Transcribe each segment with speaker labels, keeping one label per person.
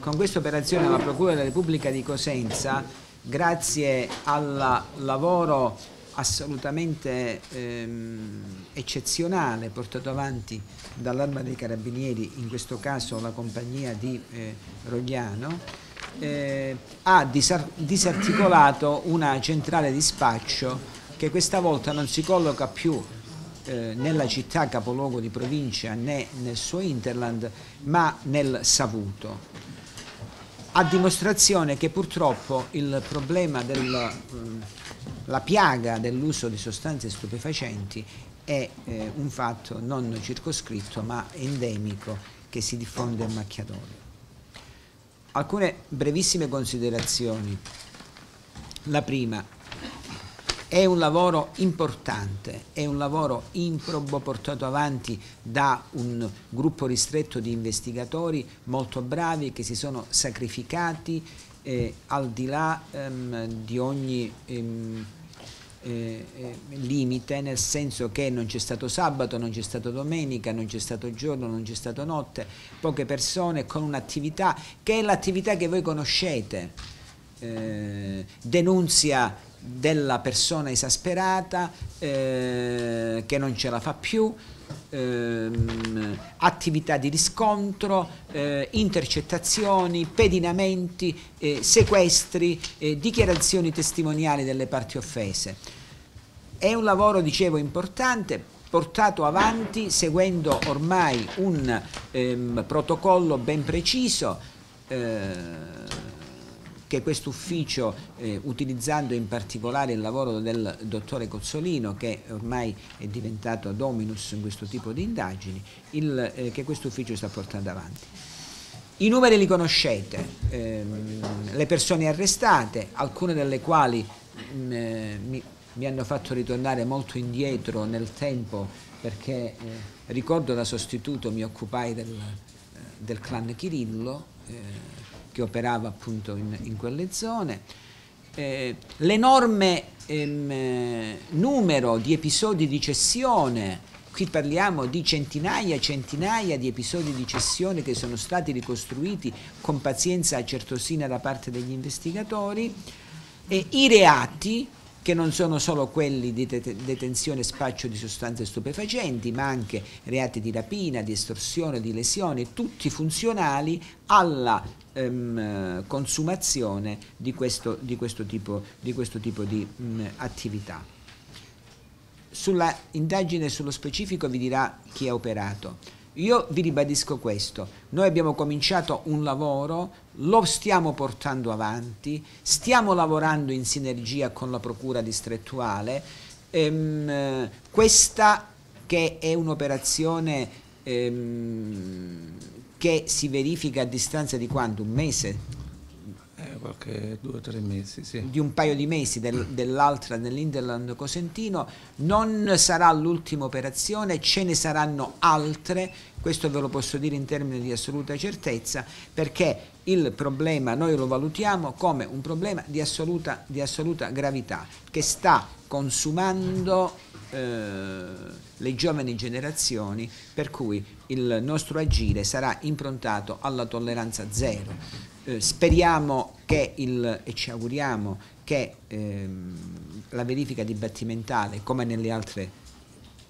Speaker 1: Con questa operazione la Procura della Repubblica di Cosenza, grazie al lavoro assolutamente ehm, eccezionale portato avanti dall'Arma dei Carabinieri, in questo caso la compagnia di eh, Rogliano, eh, ha disarticolato una centrale di spaccio che questa volta non si colloca più eh, nella città capoluogo di provincia né nel suo interland ma nel Savuto a dimostrazione che purtroppo il problema della mm, piaga dell'uso di sostanze stupefacenti è eh, un fatto non circoscritto ma endemico che si diffonde a macchiadoro. Alcune brevissime considerazioni. La prima, è un lavoro importante, è un lavoro improbo portato avanti da un gruppo ristretto di investigatori molto bravi che si sono sacrificati eh, al di là ehm, di ogni... Ehm, eh, eh, limite, nel senso che non c'è stato sabato, non c'è stato domenica, non c'è stato giorno, non c'è stato notte, poche persone con un'attività che è l'attività che voi conoscete. Eh, denunzia della persona esasperata eh, che non ce la fa più, ehm, attività di riscontro, eh, intercettazioni, pedinamenti, eh, sequestri, eh, dichiarazioni testimoniali delle parti offese. È un lavoro, dicevo, importante portato avanti seguendo ormai un ehm, protocollo ben preciso eh, che questo ufficio, eh, utilizzando in particolare il lavoro del dottore Cozzolino, che ormai è diventato dominus in questo tipo di indagini, il, eh, che questo ufficio sta portando avanti. I numeri li conoscete, ehm, le persone arrestate, alcune delle quali mh, mm, eh, mi, mi, hanno fatto ritornare molto indietro nel tempo perché eh, ricordo da sostituto mi occupai del, eh, del clan Chirillo, eh, che operava appunto in, in quelle zone, eh, l'enorme ehm, numero di episodi di cessione, qui parliamo di centinaia e centinaia di episodi di cessione che sono stati ricostruiti con pazienza e certosina da parte degli investigatori, e i reati che non sono solo quelli di detenzione e spaccio di sostanze stupefacenti, ma anche reati di rapina, di estorsione, di lesione, tutti funzionali alla ehm, eh, consumazione di questo, di questo, tipo di, questo tipo di mh, mm, attività. Sulla indagine sullo specifico vi dirà chi ha operato. Io vi ribadisco questo, noi abbiamo cominciato un lavoro, lo stiamo portando avanti, stiamo lavorando in sinergia con la Procura distrettuale, ehm, questa che è un'operazione ehm, che si verifica a distanza di quanto? Un mese? Eh, qualche due o tre mesi, sì. Di un paio di mesi del, dell'altra nell'Interland Cosentino, non sarà l'ultima operazione, ce ne saranno altre, questo ve lo posso dire in termini di assoluta certezza, perché il problema noi lo valutiamo come un problema di assoluta, di assoluta gravità che sta consumando eh, le giovani generazioni, per cui il nostro agire sarà improntato alla tolleranza zero. Eh, speriamo che il, e ci auguriamo che ehm, la verifica dibattimentale, come nelle altre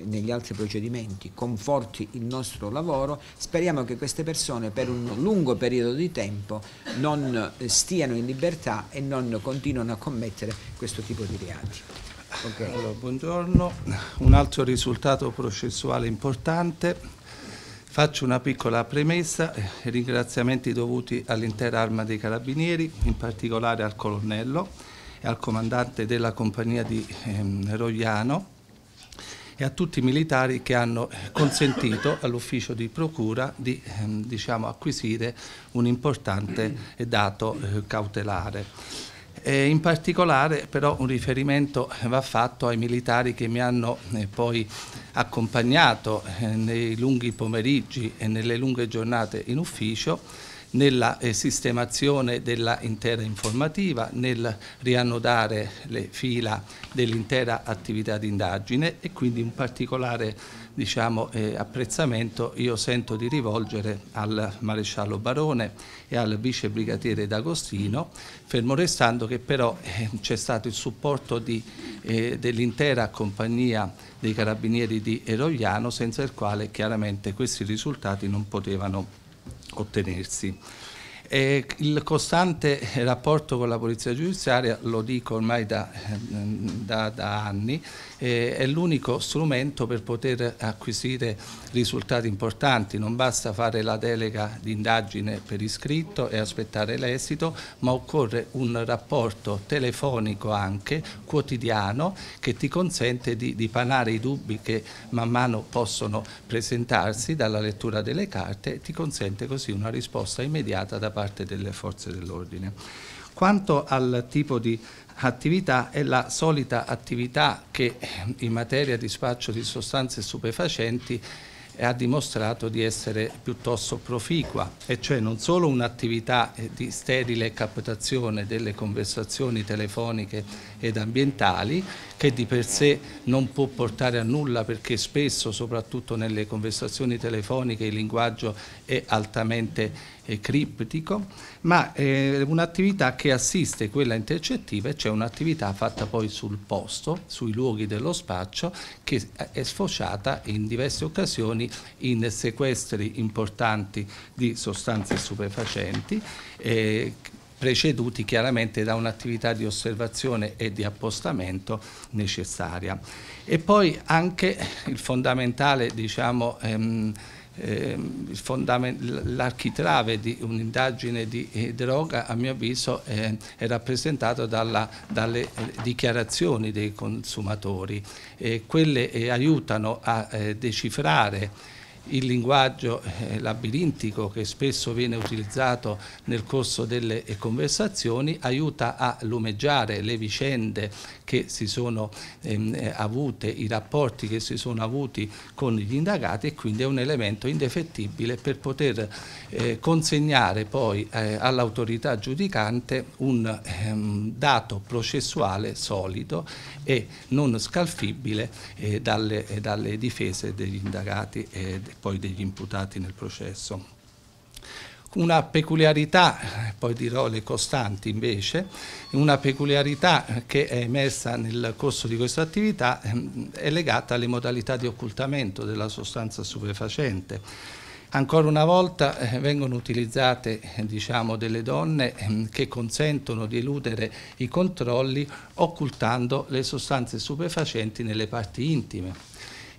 Speaker 1: negli altri procedimenti conforti il nostro lavoro, speriamo che queste persone per un lungo periodo di tempo non eh, stiano in libertà e non continuino a commettere questo tipo di
Speaker 2: reati. Okay. Allora, buongiorno, un altro risultato processuale importante. Faccio una piccola premessa, eh, ringraziamenti dovuti all'intera arma dei carabinieri, in particolare al colonnello e al comandante della compagnia di ehm, Rogliano e a tutti i militari che hanno eh, consentito all'ufficio di procura di ehm, diciamo, acquisire un importante dato eh, cautelare. E in particolare però un riferimento eh, va fatto ai militari che mi hanno eh, poi accompagnato eh, nei lunghi pomeriggi e nelle lunghe giornate in ufficio nella eh, sistemazione dell'intera informativa, nel riannodare le fila dell'intera attività di indagine e quindi un particolare diciamo, eh, apprezzamento io sento di rivolgere al maresciallo Barone e al vice brigadiere D'Agostino, fermo restando che però eh, c'è stato il supporto eh, dell'intera compagnia dei carabinieri di Erogliano senza il quale chiaramente questi risultati non potevano ottenersi. E il costante rapporto con la polizia giudiziaria, lo dico ormai da, ehm, da, da anni, eh, è l'unico strumento per poter acquisire risultati importanti. Non basta fare la delega di indagine per iscritto e aspettare l'esito, ma occorre un rapporto telefonico anche, quotidiano, che ti consente di panare i dubbi che man mano possono presentarsi dalla lettura delle carte e ti consente così una risposta immediata da parte parte delle forze dell'ordine. Quanto al tipo di attività è la solita attività che eh, in materia di spaccio di sostanze stupefacenti ha dimostrato di essere piuttosto proficua, e cioè non solo un'attività eh, di sterile captazione delle conversazioni telefoniche ed ambientali, che di per sé non può portare a nulla perché spesso, soprattutto nelle conversazioni telefoniche, il linguaggio è altamente eh, criptico, ma è eh, un'attività che assiste quella intercettiva e c'è cioè un'attività fatta poi sul posto, sui luoghi dello spaccio, che è sfociata in diverse occasioni in sequestri importanti di sostanze stupefacenti. Eh, preceduti chiaramente da un'attività di osservazione e di appostamento necessaria. E poi anche il fondamentale diciamo, ehm, Ehm, l'architrave di un'indagine di eh, droga a mio avviso è, eh, è rappresentato dalla, dalle eh, dichiarazioni dei consumatori. quelle aiutano a decifrare il linguaggio eh, labirintico che spesso viene utilizzato nel corso delle eh, conversazioni aiuta a lumeggiare le vicende che si sono ehm, eh, avute, i rapporti che si sono avuti con gli indagati e quindi è un elemento indefettibile per poter eh, consegnare poi eh, all'autorità giudicante un ehm, dato processuale solido e non scalfibile eh, dalle, dalle, difese degli indagati poi degli imputati nel processo. Una peculiarità, eh, poi dirò le costanti invece, una peculiarità che è emersa nel corso di questa attività ehm, è legata alle modalità di occultamento della sostanza stupefacente. Ancora una volta eh, vengono utilizzate eh, diciamo, delle donne ehm, che consentono di eludere i controlli occultando le sostanze stupefacenti nelle parti intime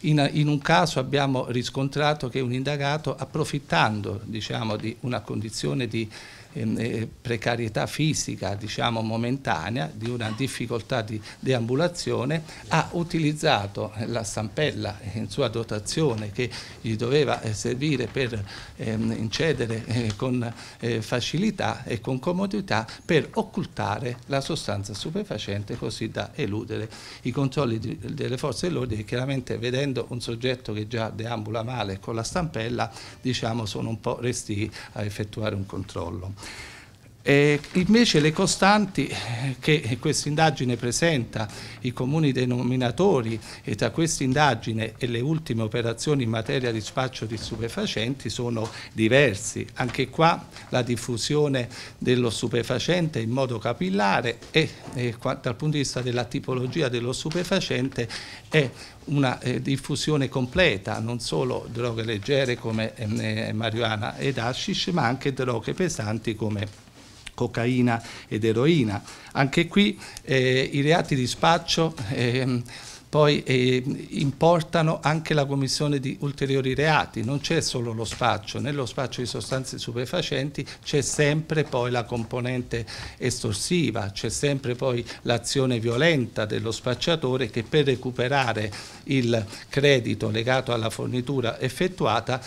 Speaker 2: in, in, un caso abbiamo riscontrato che un indagato, approfittando diciamo, di una condizione di ehm, eh, precarietà fisica diciamo, momentanea, di una difficoltà di deambulazione, ha utilizzato la stampella in sua dotazione che gli doveva eh, servire per eh, incedere eh, con eh, facilità e con comodità per occultare la sostanza stupefacente così da eludere i controlli di, delle forze dell'ordine, chiaramente vedendo essendo un soggetto che già deambula male con la stampella, diciamo sono un po' resti a effettuare un controllo. E invece le costanti eh, che questa indagine presenta, i comuni denominatori e tra questa indagine e le ultime operazioni in materia di spaccio di stupefacenti sono diversi. Anche qua la diffusione dello stupefacente in modo capillare e, e eh, dal punto di vista della tipologia dello stupefacente è una eh, diffusione completa, non solo droghe leggere come eh, eh marijuana ed hashish, ma anche droghe pesanti come cocaina ed eroina. Anche qui eh, i reati di spaccio eh, poi eh, importano anche la commissione di ulteriori reati, non c'è solo lo spaccio, nello spaccio di sostanze stupefacenti c'è sempre poi la componente estorsiva, c'è sempre poi l'azione violenta dello spacciatore che per recuperare il credito legato alla fornitura effettuata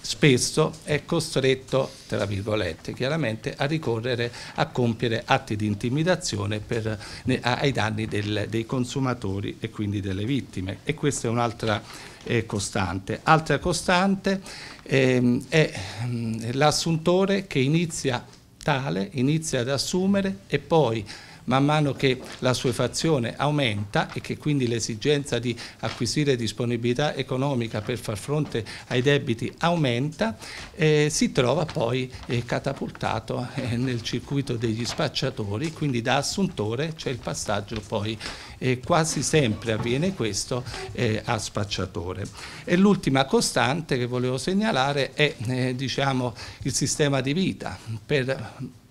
Speaker 2: spesso è costretto, tra virgolette, chiaramente a ricorrere a compiere atti di intimidazione per, ai danni del, dei consumatori e quindi delle vittime. E questa è un'altra eh, costante. Altra costante ehm, è mm, l'assuntore che inizia tale, inizia ad assumere e poi man mano che la sua fazione aumenta e che quindi l'esigenza di acquisire disponibilità economica per far fronte ai debiti aumenta, eh, si trova poi eh, catapultato eh, nel circuito degli spacciatori, quindi da assuntore c'è il passaggio poi eh, quasi sempre avviene questo eh, a spacciatore. E l'ultima costante che volevo segnalare è eh, diciamo, il sistema di vita. Per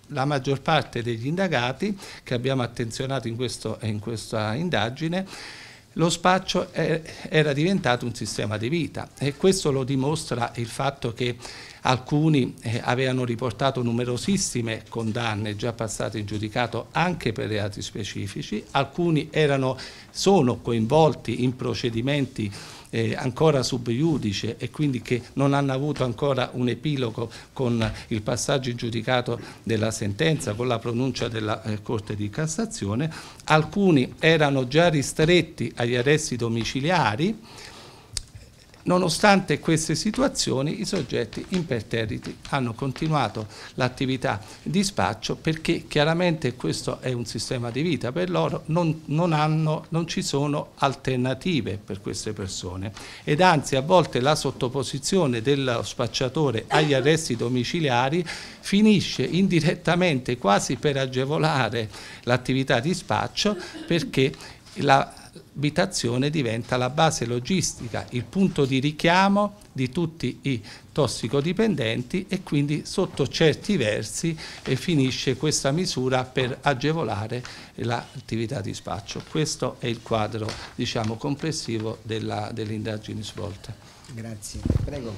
Speaker 2: la maggior parte degli indagati che abbiamo attenzionato in, questo, in questa indagine lo spaccio è, era diventato un sistema di vita e questo lo dimostra il fatto che alcuni eh, avevano riportato numerosissime condanne già passate in giudicato anche per reati specifici, alcuni erano, sono coinvolti in procedimenti eh, ancora sub giudice e quindi che non hanno avuto ancora un epilogo con il passaggio in giudicato della sentenza, con la pronuncia della eh, Corte di Cassazione, alcuni erano già ristretti agli arresti domiciliari, Nonostante queste situazioni i soggetti imperterriti hanno continuato l'attività di spaccio perché chiaramente questo è un sistema di vita per loro, non, non, hanno, non ci sono alternative per queste persone ed anzi a volte la sottoposizione dello spacciatore agli arresti domiciliari finisce indirettamente quasi per agevolare l'attività di spaccio perché la l'abitazione diventa la base logistica, il punto di richiamo di tutti i tossicodipendenti e quindi sotto certi versi eh, finisce questa misura per agevolare l'attività di spaccio. Questo è il quadro diciamo, complessivo delle dell indagini svolte.
Speaker 1: Grazie. Prego.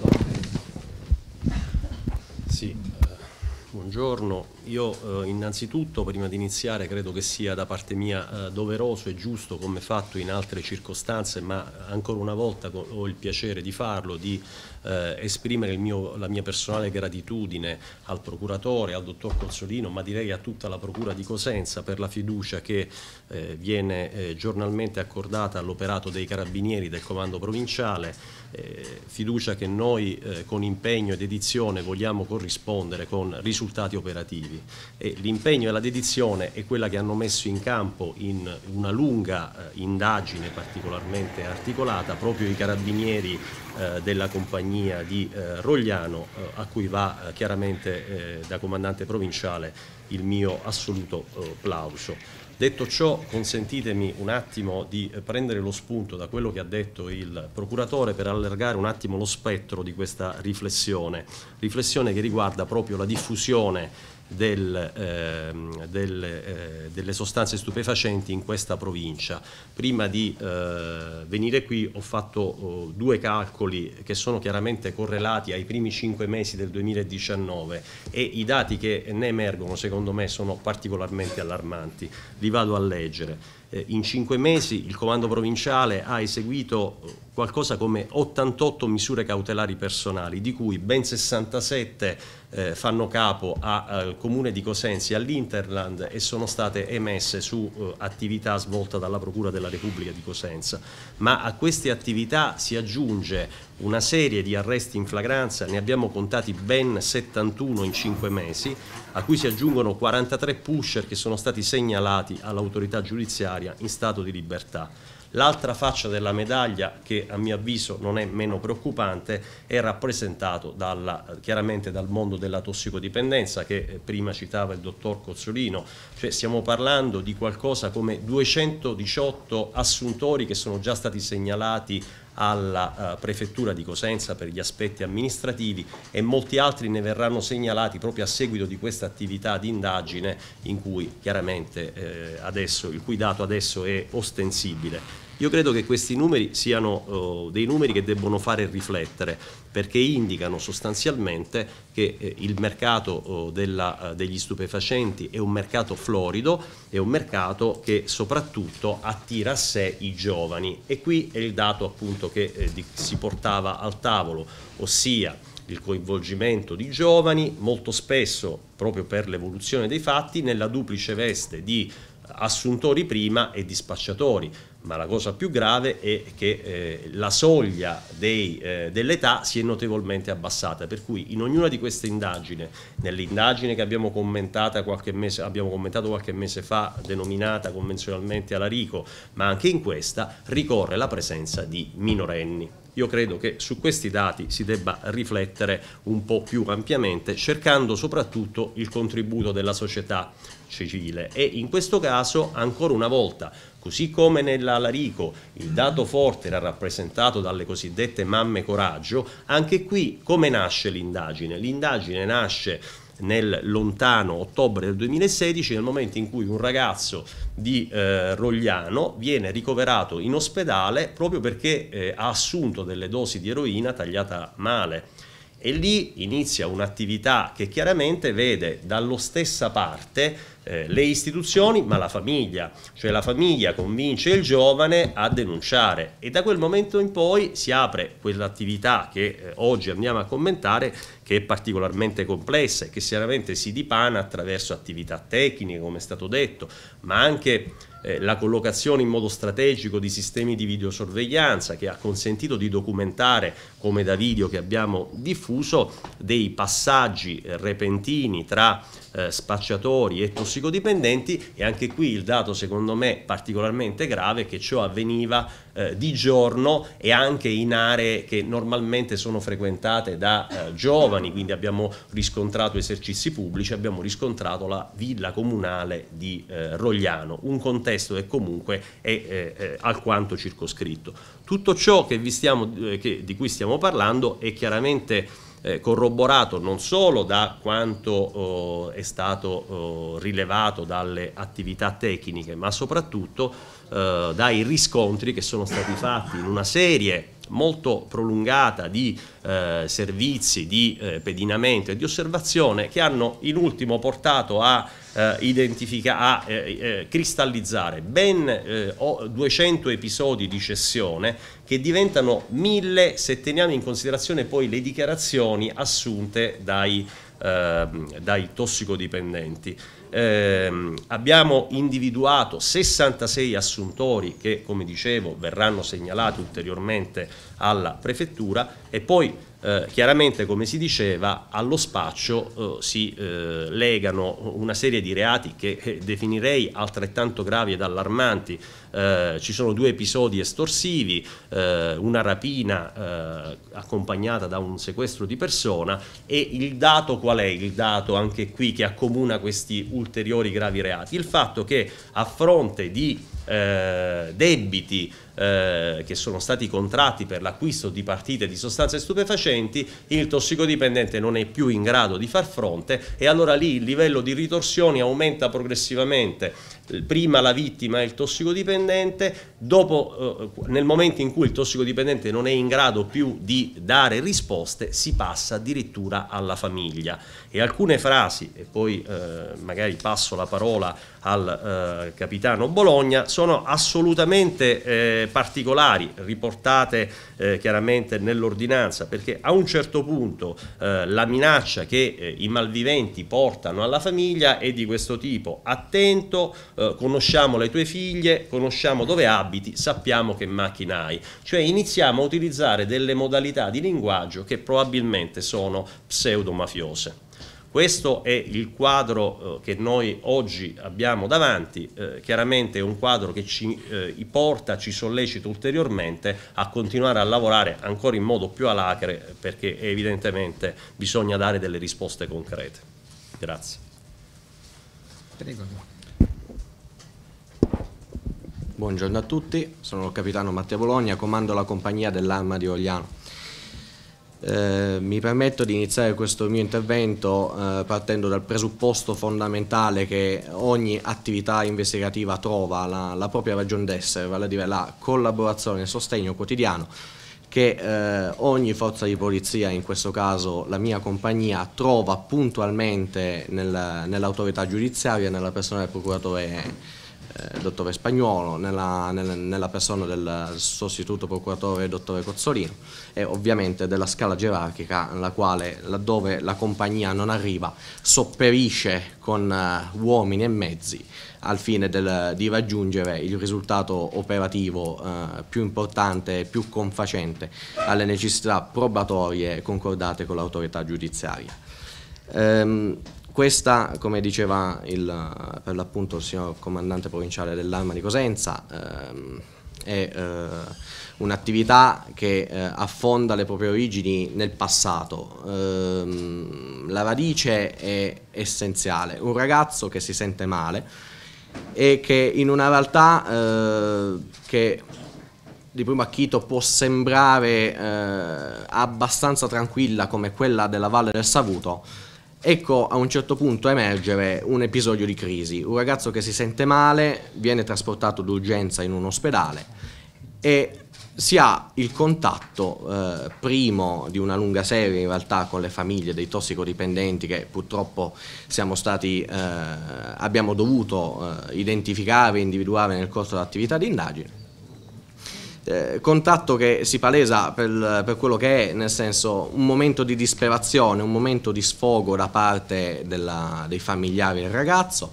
Speaker 2: Sì. Buongiorno,
Speaker 3: io eh, innanzitutto prima di iniziare credo che sia da parte mia eh, doveroso e giusto come fatto in altre circostanze, ma ancora una volta ho il piacere di farlo, di eh, esprimere mio, la mia personale gratitudine al procuratore, al dottor Consolino, ma direi a tutta la Procura di Cosenza per la fiducia che eh, viene eh, giornalmente accordata all'operato dei carabinieri del comando provinciale eh, fiducia che noi eh, con impegno e dedizione vogliamo corrispondere con risultati operativi. l'impegno e la dedizione è quella che hanno messo in campo in una lunga eh, indagine particolarmente articolata proprio i carabinieri eh, della compagnia di eh, Rogliano eh, a cui va chiaramente da comandante provinciale il mio assoluto plauso. Detto ciò, consentitemi un attimo di eh, prendere lo spunto da quello che ha detto il procuratore per allargare un attimo lo spettro di questa riflessione, riflessione che riguarda proprio la diffusione del, eh, del, eh, delle sostanze stupefacenti in questa provincia. Prima di eh, venire qui ho fatto oh, due calcoli che sono chiaramente correlati ai primi cinque mesi del 2019 e i dati che ne emergono secondo me sono particolarmente allarmanti. Li vado a leggere. Eh, in cinque mesi il comando provinciale ha eseguito qualcosa come 88 misure cautelari personali, di cui ben 67 eh, fanno capo al comune di Cosenzi, all'Interland e sono state emesse su eh, attività svolta dalla Procura della Repubblica di Cosenza. Ma a queste attività si aggiunge una serie di arresti in flagranza, ne abbiamo contati ben 71 in 5 mesi, a cui si aggiungono 43 pusher che sono stati segnalati all'autorità giudiziaria in stato di libertà. L'altra faccia della medaglia, che a mio avviso non è meno preoccupante, è rappresentato dalla, chiaramente dal mondo della tossicodipendenza che eh, prima citava il dottor Cozzolino, cioè stiamo parlando di qualcosa come 218 assuntori che sono già stati segnalati alla eh, prefettura di Cosenza per gli aspetti amministrativi e molti altri ne verranno segnalati proprio a seguito di questa attività di indagine in cui chiaramente eh, adesso, il cui dato adesso è ostensibile. Io credo che questi numeri siano eh, dei numeri che debbono fare riflettere perché indicano sostanzialmente che eh, il mercato eh, della, degli stupefacenti è un mercato florido, è un mercato che soprattutto attira a sé i giovani e qui è il dato appunto che si portava al tavolo, ossia il coinvolgimento di giovani molto spesso proprio per l'evoluzione dei fatti nella duplice veste di assuntori prima e dispacciatori, ma la cosa più grave è che eh, la soglia eh, dell'età si è notevolmente abbassata, per cui in ognuna di queste indagini, nell'indagine che abbiamo, qualche mese, abbiamo commentato qualche mese fa, denominata convenzionalmente alla RICO, ma anche in questa ricorre la presenza di minorenni. Io credo che su questi dati si debba riflettere un po' più ampiamente, cercando soprattutto il contributo della società, civile e in questo caso ancora una volta Così come nella Larico il dato forte era rappresentato dalle cosiddette mamme coraggio, anche qui come nasce l'indagine? L'indagine nasce nel lontano ottobre del 2016, nel momento in cui un ragazzo di eh, Rogliano viene ricoverato in ospedale proprio perché eh, ha assunto delle dosi di eroina tagliata male e lì inizia un'attività che chiaramente vede dallo stessa parte eh, le istituzioni ma la famiglia, cioè la famiglia convince il giovane a denunciare e da quel momento in poi si apre quell'attività che eh, oggi andiamo a commentare che è particolarmente complessa e che chiaramente si dipana attraverso attività tecniche come è stato detto ma anche eh, la collocazione in modo strategico di sistemi di videosorveglianza che ha consentito di documentare, come da video che abbiamo diffuso, dei passaggi repentini tra eh, spacciatori e tossicodipendenti e anche qui il dato secondo me particolarmente grave è che ciò avveniva eh, di giorno e anche in aree che normalmente sono frequentate da eh, giovani, quindi abbiamo riscontrato esercizi pubblici, abbiamo riscontrato la villa comunale di eh, Rogliano, un contesto che comunque è eh, eh, alquanto circoscritto. Tutto ciò stiamo, che, di cui stiamo parlando è chiaramente eh, corroborato non solo da quanto oh, è stato oh, rilevato dalle attività tecniche, ma soprattutto eh, dai riscontri che sono stati fatti in una serie molto prolungata di eh, servizi di eh, pedinamento e di osservazione che hanno in ultimo portato a, eh, a eh, eh, cristallizzare ben 200 episodi di cessione che diventano mille se teniamo in considerazione poi le dichiarazioni assunte dai Ehm, dai tossicodipendenti. Eh, abbiamo individuato 66 assuntori che, come dicevo, verranno segnalati ulteriormente alla prefettura e poi eh, chiaramente, come si diceva, allo spaccio eh, si eh, legano una serie di reati che eh, definirei altrettanto gravi ed allarmanti. Eh, ci sono due episodi estorsivi, eh, una rapina accompagnata da un sequestro di persona e il dato qual è il dato anche qui che accomuna questi ulteriori gravi reati? Il fatto che a fronte di debiti eh, che sono stati contratti per l'acquisto di partite di sostanze stupefacenti, il tossicodipendente non è più in grado di far fronte e allora lì il livello di ritorsioni aumenta progressivamente prima la vittima è il tossicodipendente, dopo, eh, nel momento in cui il tossicodipendente non è in grado più di dare risposte si passa addirittura alla famiglia. E alcune frasi, e poi eh, magari passo la parola al eh, capitano Bologna, sono assolutamente eh, particolari, riportate eh, chiaramente nell'ordinanza, perché a un certo punto eh, la minaccia che i malviventi portano alla famiglia è di questo tipo, attento, eh, conosciamo le tue figlie, conosciamo dove abiti, sappiamo che macchina hai. Cioè iniziamo a utilizzare delle modalità di linguaggio che probabilmente sono pseudo-mafiose. Questo è il quadro eh, che noi oggi abbiamo davanti, eh, chiaramente è un quadro che ci eh, porta, ci sollecita ulteriormente a continuare a lavorare ancora in modo più alacre perché evidentemente bisogna dare delle risposte concrete. Grazie.
Speaker 1: Prego.
Speaker 4: Buongiorno a tutti, sono il capitano Matteo Bologna, comando la compagnia dell'Arma di Ogliano. Eh, mi permetto di iniziare questo mio intervento eh, partendo dal presupposto fondamentale che ogni attività investigativa trova la, la propria ragione d'essere, vale a dire la collaborazione e il sostegno quotidiano che eh, ogni forza di polizia, in questo caso la mia compagnia, trova puntualmente nel, nell'autorità giudiziaria e nella persona del procuratore eh, dottore Spagnuolo, nella, nella, nella, persona del sostituto procuratore dottore Cozzolino e ovviamente della scala gerarchica la quale laddove la compagnia non arriva sopperisce con eh, uomini e mezzi al fine del, di raggiungere il risultato operativo eh, più importante e più confacente alle necessità probatorie concordate con l'autorità giudiziaria. Ehm, questa, come diceva il, per l'appunto il signor comandante provinciale dell'Arma di Cosenza, ehm, è eh, un'attività che eh, affonda le proprie origini nel passato. Ehm, la radice è essenziale. Un ragazzo che si sente male e che in una realtà eh, che di primo acchito può sembrare eh, abbastanza tranquilla come quella della Valle del Savuto, ecco a un certo punto emergere un episodio di crisi, un ragazzo che si sente male, viene trasportato d'urgenza in un ospedale e si ha il contatto eh, primo di una lunga serie in realtà con le famiglie dei tossicodipendenti che purtroppo stati, eh, abbiamo dovuto eh, identificare e individuare nel corso dell'attività di indagine eh, contatto che si palesa per, per, quello che è, nel senso un momento di disperazione, un momento di sfogo da parte della, dei familiari del ragazzo.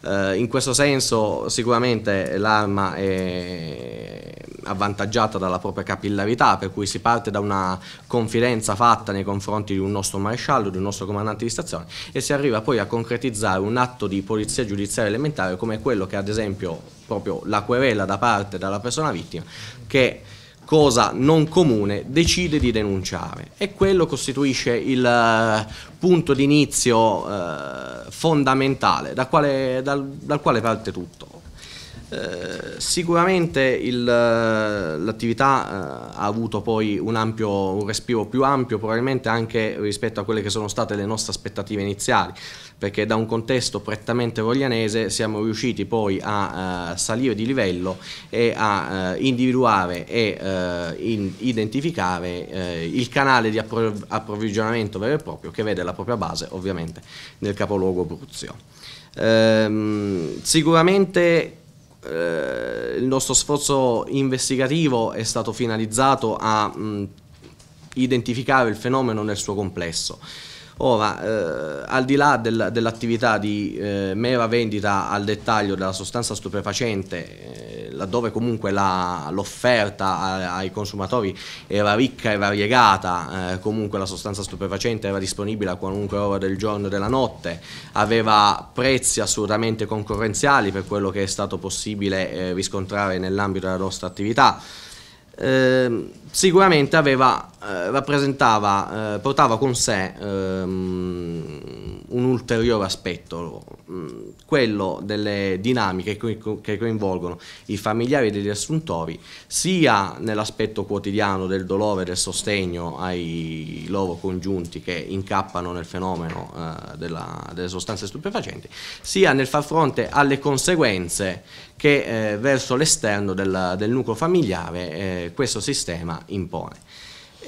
Speaker 4: Eh, in questo senso sicuramente l'arma è avvantaggiata dalla propria capillarità, per cui si parte da una confidenza fatta nei confronti di un nostro maresciallo, di un nostro comandante di stazione e si arriva poi a concretizzare un atto di polizia giudiziaria elementare come quello che ad esempio proprio la querela da parte della persona vittima che cosa non comune decide di denunciare e quello costituisce il eh, punto di inizio eh, fondamentale dal quale, dal, dal quale parte tutto. Eh, sicuramente eh, l'attività eh, ha avuto poi un, ampio, un, respiro più ampio probabilmente anche rispetto a quelle che sono state le nostre aspettative iniziali perché da un contesto prettamente roglianese siamo riusciti poi a eh, salire di livello e a eh, individuare e eh, in, identificare il canale di approv approvvigionamento vero e proprio che vede la propria base ovviamente nel capoluogo Bruzio. Ehm, sicuramente eh, il nostro sforzo investigativo è stato finalizzato a mh, identificare il fenomeno nel suo complesso. Ora, eh, al di là del, dell'attività di eh, mera vendita al dettaglio della sostanza stupefacente, eh, laddove comunque l'offerta eh, ai consumatori era ricca e variegata, eh, comunque la sostanza stupefacente era disponibile a qualunque ora del giorno e della notte, aveva prezzi assolutamente concorrenziali per quello che è stato possibile eh, riscontrare nell'ambito della nostra attività, eh, sicuramente aveva eh, rappresentava, eh, portava con sé ehm, un ulteriore aspetto, mm, quello delle dinamiche che coinvolgono i familiari degli assuntori sia nell'aspetto quotidiano del dolore e del sostegno ai loro congiunti che incappano nel fenomeno eh, della, delle sostanze stupefacenti, sia nel far fronte alle conseguenze che eh, verso l'esterno del, del nucleo familiare eh, questo sistema impone.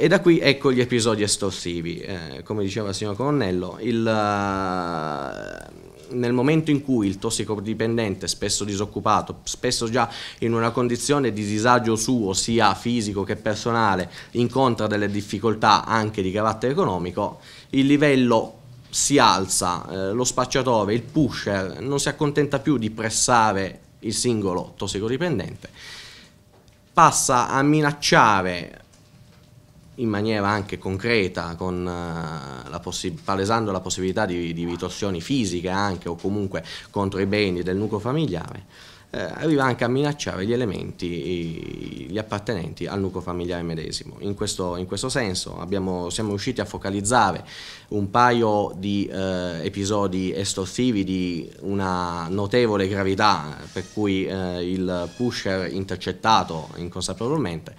Speaker 4: E da qui ecco gli episodi estorsivi. Eh, come diceva il signor Colonnello, il, eh, nel momento in cui il tossicodipendente, spesso disoccupato, spesso già in una condizione di disagio suo, sia fisico che personale, incontra delle difficoltà anche di carattere economico, il livello si alza, eh, lo spacciatore, il pusher non si accontenta più di pressare il singolo tossicodipendente, passa a minacciare in maniera anche concreta, con, uh, la palesando la possibilità di, di ritorsioni fisiche anche o comunque contro i beni del nucleo familiare, eh, arriva anche a minacciare gli elementi, gli appartenenti al nucleo familiare medesimo. In questo, in questo senso abbiamo, siamo riusciti a focalizzare un paio di eh, episodi estorsivi di una notevole gravità, per cui eh, il pusher intercettato inconsapevolmente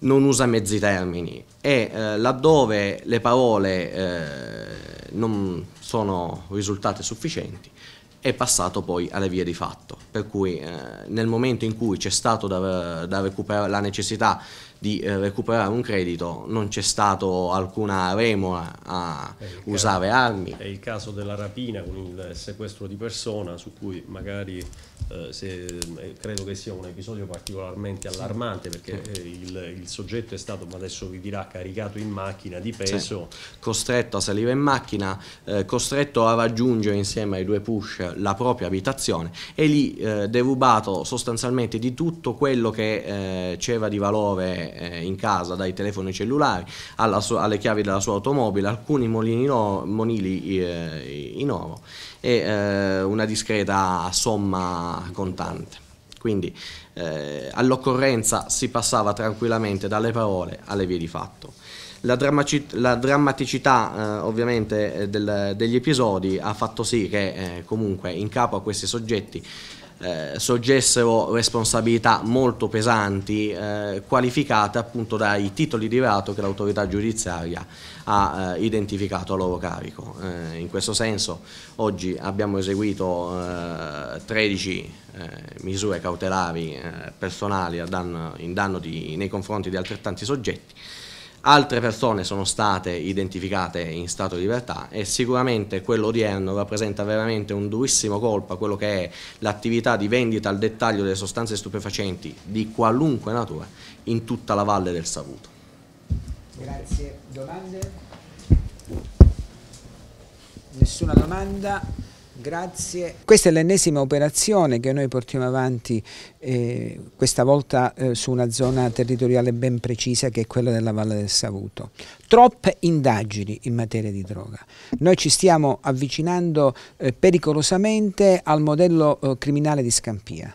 Speaker 4: non usa mezzi termini e eh, laddove le parole eh, non sono risultate sufficienti è passato poi alle vie di fatto, per cui eh, nel momento in cui c'è stata da, da la necessità di eh, recuperare un credito, non c'è stato alcuna remora a usare caso, armi.
Speaker 3: È il caso della rapina con il sequestro di persona su cui magari eh, se, eh, credo che sia un episodio particolarmente allarmante perché sì. Eh, il, il, soggetto è stato, ma adesso vi dirà, caricato in macchina di peso.
Speaker 4: Sì. Costretto a salire in macchina, eh, costretto a raggiungere insieme ai due push la propria abitazione e lì eh, derubato sostanzialmente di tutto quello che c'era di valore eh, in casa, dai telefoni cellulari sua, alle chiavi della sua automobile, alcuni molini, no, monili eh, in oro e eh, una discreta somma contante. Quindi eh, all'occorrenza si passava tranquillamente dalle parole alle vie di fatto. La, la, drammaticità eh, ovviamente eh, del, degli episodi ha fatto sì che eh, comunque in capo a questi soggetti eh, soggessero responsabilità molto pesanti eh, qualificate appunto dai titoli di reato che l'autorità giudiziaria ha eh, identificato a loro carico. Eh, in questo senso oggi abbiamo eseguito 13 eh, eh, misure cautelari personali danno, danno di, nei confronti di altrettanti soggetti Altre persone sono state identificate in stato di libertà e sicuramente quello odierno rappresenta veramente un durissimo colpo a quello che è l'attività di vendita al dettaglio delle sostanze stupefacenti di qualunque natura in tutta la Valle del Savuto.
Speaker 1: Grazie. Domande? Nessuna domanda? Grazie. Questa è l'ennesima operazione che noi portiamo avanti eh, questa volta eh, su una zona territoriale ben precisa che è quella della Valle del Savuto. Troppe indagini in materia di droga. Noi ci stiamo avvicinando eh, pericolosamente al modello eh, criminale di Scampia.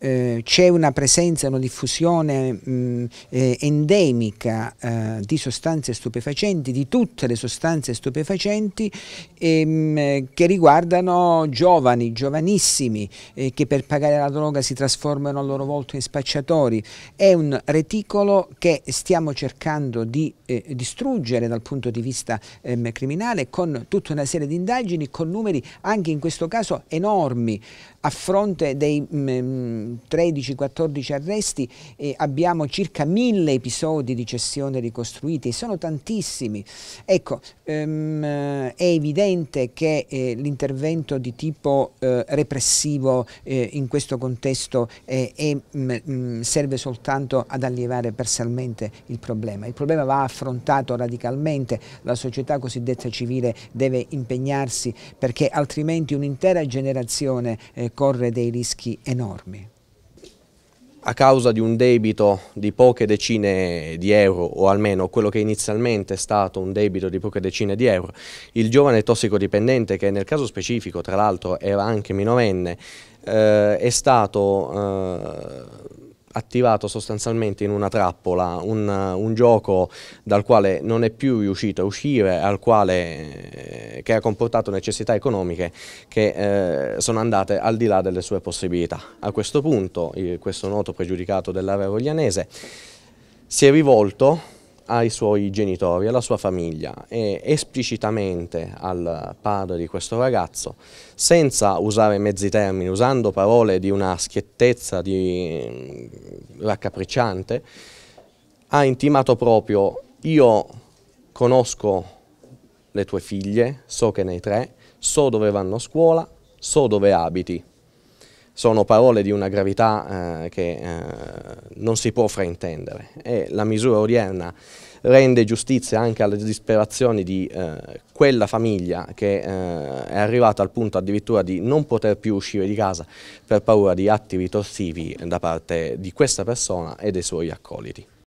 Speaker 1: Eh, c'è una presenza, una diffusione mh, eh, endemica eh, di sostanze stupefacenti, di tutte le sostanze stupefacenti ehm, che riguardano giovani, giovanissimi, eh, che per pagare la droga si trasformano a loro volta in spacciatori. È un reticolo che stiamo cercando di eh, distruggere dal punto di vista ehm, criminale con tutta una serie di indagini, con numeri anche in questo caso enormi a fronte dei 13-14 mm, mm, arresti eh, abbiamo circa mille episodi di cessione ricostruiti, sono tantissimi. Ecco, ehm, è evidente che eh, l'intervento di tipo eh, repressivo eh, in questo contesto eh, è, mh, mm, serve soltanto ad allievare parzialmente il problema. Il problema va affrontato radicalmente, la società cosiddetta civile deve impegnarsi perché altrimenti un'intera generazione eh, corre dei rischi enormi.
Speaker 4: A causa di un debito di poche decine di euro, o almeno quello che inizialmente è stato un debito di poche decine di euro, il giovane tossicodipendente, che nel caso specifico tra l'altro era anche minorenne, eh, è stato... Eh, attivato sostanzialmente in una trappola un, un gioco dal quale non è più riuscito a uscire, al quale, eh, che ha comportato necessità economiche che eh, sono andate al di là delle sue possibilità. A questo punto questo noto pregiudicato dell'area roglianese si è rivolto ai suoi genitori, alla sua famiglia e esplicitamente al padre di questo ragazzo, senza usare mezzi termini, usando parole di una schiettezza di... Mm, raccapricciante, ha intimato proprio io conosco le tue figlie, so che ne hai tre, so dove vanno a scuola, so dove abiti sono parole di una gravità eh, che eh, non si può fraintendere e la misura odierna rende giustizia anche alle disperazioni di eh, quella famiglia che eh, è arrivata al punto addirittura di non poter più uscire di casa per paura di atti ritorsivi da parte di questa persona e dei suoi accoliti.